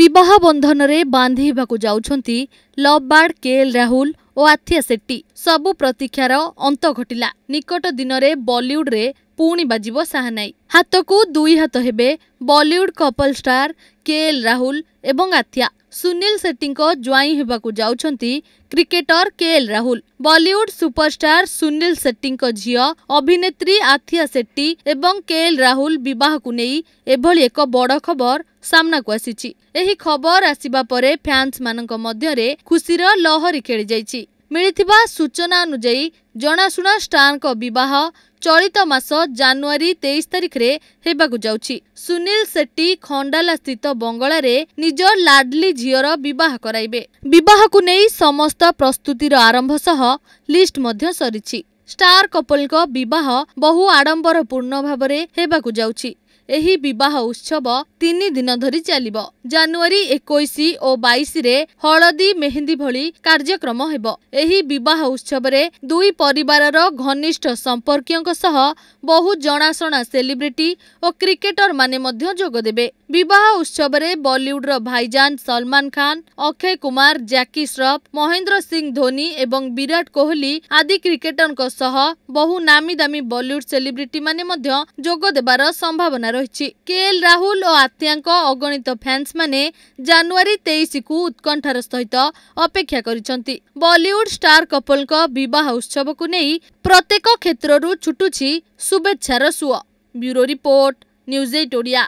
ବିବାହ ବନ୍ଧନରେ ବାନ୍ଧିବାକୁ ହେବାକୁ ଯାଉଛନ୍ତି ଲବ୍ବାର୍ଡ କେ ଏଲ୍ ରାହୁଲ ଓ ଆଥିଆ ସେଟ୍ଟି ସବୁ ପ୍ରତୀକ୍ଷାର ଅନ୍ତ ଘଟିଲା ନିକଟ ଦିନରେ ବଲିଉଡ୍ରେ ପୁଣି ବାଜିବ ସାହାନାଇ ହାତକୁ ଦୁଇ ହାତ ହେବେ Bollywood couple star K L Rahul ଏବଂ ଆଥିଆ ସୁନୀଲ ସେଟ୍ଟିଙ୍କ ଜ୍ୱାଇଁ ହେବାକୁ ଯାଉଛନ୍ତି cricketer K L Rahul Bollywood superstar Suniel ସେଟ୍ଟିଙ୍କ ଝିଅ ଅଭିନେତ୍ରୀ ଆଥିଆ ସେଟ୍ଟି ଏବଂ କେ ଏଲ ରାହୁଲ ବିବାହକୁ ନେଇ ଏଭଳି ଏକ ବଡ଼ ଖବର ସାମ୍ନାକୁ ଆସିଛି ଏହି ଖବର ଆସିବା ପରେ ଫ୍ୟାନ୍ସମାନଙ୍କ ମଧ୍ୟରେ ଖୁସିର ଲହରୀ ଖେଳିଯାଇଛି ମିଳିଥିବା ସୂଚନା ଅନୁଯାୟୀ ଜଣାଶୁଣା ଷ୍ଟାରଙ୍କ ବିବାହ ଚଳିତ ମାସ ଜାନୁଆରୀ ତେଇଶ ତାରିଖରେ ହେବାକୁ ଯାଉଛି ସୁନୀଲ ସେଟ୍ଟି ଖଣ୍ଡାଲା ସ୍ଥିତ ବଙ୍ଗଳାରେ ନିଜ ଲାଡ୍ଲି ଝିଅର ବିବାହ କରାଇବେ ବିବାହକୁ ନେଇ ସମସ୍ତ ପ୍ରସ୍ତୁତିର ଆରମ୍ଭ ସହ ଲିଷ୍ଟ ମଧ୍ୟ ସରିଛି ଷ୍ଟାର କପଲଙ୍କ ବିବାହ ବହୁ ଆଡମ୍ବରପୂର୍ଣ୍ଣ ଭାବରେ ହେବାକୁ ଯାଉଛି ଏହି ବିବାହ ଉତ୍ସବ ତିନି ଦିନ ଧରି ଚାଲିବ ଜାନୁଆରୀ ଏକୋଇଶ ଓ ବାଇଶରେ ହଳଦୀ ମେହେନ୍ଦି ଭଳି କାର୍ଯ୍ୟକ୍ରମ ହେବ ଏହି ବିବାହ ଉତ୍ସବରେ ଦୁଇ ପରିବାରର ଘନିଷ୍ଠ ସମ୍ପର୍କୀୟଙ୍କ ସହ ବହୁ ଜଣାଶୁଣା ସେଲିବ୍ରିଟି ଓ କ୍ରିକେଟରମାନେ ମଧ୍ୟ ଯୋଗଦେବେ ବିବାହ ଉତ୍ସବରେ ବଲିଉଡର ଭାଇଜାନ ସଲମାନ ଖାନ ଅକ୍ଷୟ କୁମାର ଜ୍ୟାକି ଶ୍ରଫ୍ ମହେନ୍ଦ୍ର ସିଂ ଧୋନି ଏବଂ ବିରାଟ କୋହଲି ଆଦି କ୍ରିକେଟରଙ୍କ ସହ ବହୁ ନାମୀଦାମୀ ବଲିଉଡ ସେଲିବ୍ରିଟିମାନେ ମଧ୍ୟ ଯୋଗ ଦେବାର ସମ୍ଭାବନା ରହିଛି केएल राहुल आतया अगणित फ्यान्स मुवरी को उत्कण्ठार सहित अपेक्षा गरिन्छ बलिउड स्टार कपलको विवाह उत्सवको नै प्रत्येक क्षेत्र छुटुस शुभेच्छार सुपोर्ट न्युज